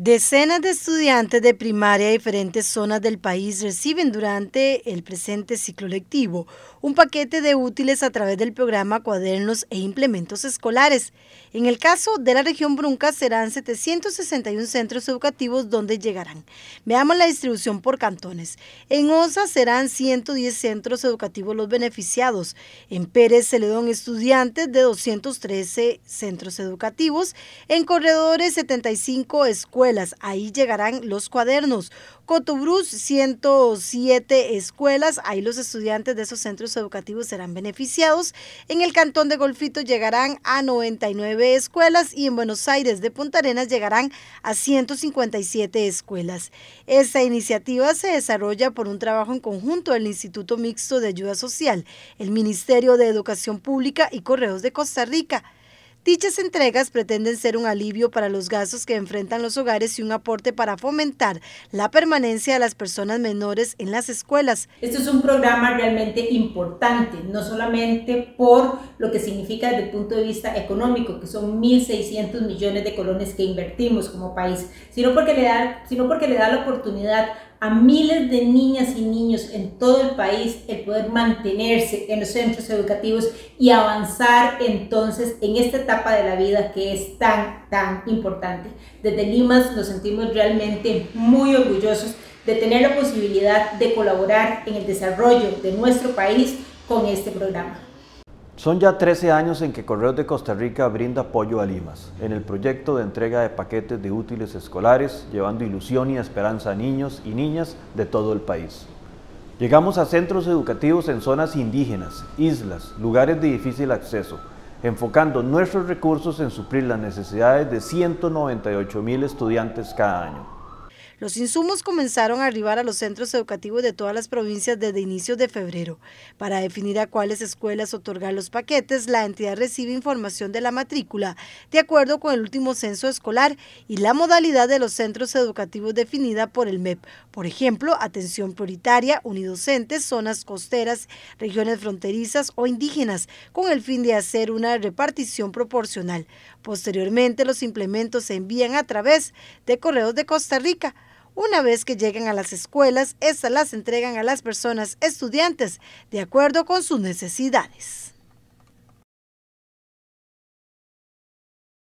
Decenas de estudiantes de primaria de diferentes zonas del país reciben durante el presente ciclo lectivo un paquete de útiles a través del programa Cuadernos e Implementos Escolares. En el caso de la región Brunca serán 761 centros educativos donde llegarán. Veamos la distribución por cantones. En Osa serán 110 centros educativos los beneficiados. En Pérez dan estudiantes de 213 centros educativos. En Corredores 75 escuelas Ahí llegarán los cuadernos. Cotobruz, 107 escuelas. Ahí los estudiantes de esos centros educativos serán beneficiados. En el cantón de Golfito llegarán a 99 escuelas y en Buenos Aires de Punta Arenas llegarán a 157 escuelas. Esta iniciativa se desarrolla por un trabajo en conjunto del Instituto Mixto de Ayuda Social, el Ministerio de Educación Pública y Correos de Costa Rica. Dichas entregas pretenden ser un alivio para los gastos que enfrentan los hogares y un aporte para fomentar la permanencia de las personas menores en las escuelas. Este es un programa realmente importante, no solamente por lo que significa desde el punto de vista económico, que son 1.600 millones de colones que invertimos como país, sino porque le da, sino porque le da la oportunidad a miles de niñas y niños en todo el país el poder mantenerse en los centros educativos y avanzar entonces en esta etapa de la vida que es tan, tan importante. Desde Limas nos sentimos realmente muy orgullosos de tener la posibilidad de colaborar en el desarrollo de nuestro país con este programa. Son ya 13 años en que Correos de Costa Rica brinda apoyo a Limas en el proyecto de entrega de paquetes de útiles escolares, llevando ilusión y esperanza a niños y niñas de todo el país. Llegamos a centros educativos en zonas indígenas, islas, lugares de difícil acceso, enfocando nuestros recursos en suplir las necesidades de 198 mil estudiantes cada año. Los insumos comenzaron a arribar a los centros educativos de todas las provincias desde inicios de febrero. Para definir a cuáles escuelas otorgar los paquetes, la entidad recibe información de la matrícula, de acuerdo con el último censo escolar y la modalidad de los centros educativos definida por el MEP. Por ejemplo, atención prioritaria, unidocentes, zonas costeras, regiones fronterizas o indígenas, con el fin de hacer una repartición proporcional. Posteriormente, los implementos se envían a través de correos de Costa Rica una vez que llegan a las escuelas, estas las entregan a las personas estudiantes de acuerdo con sus necesidades.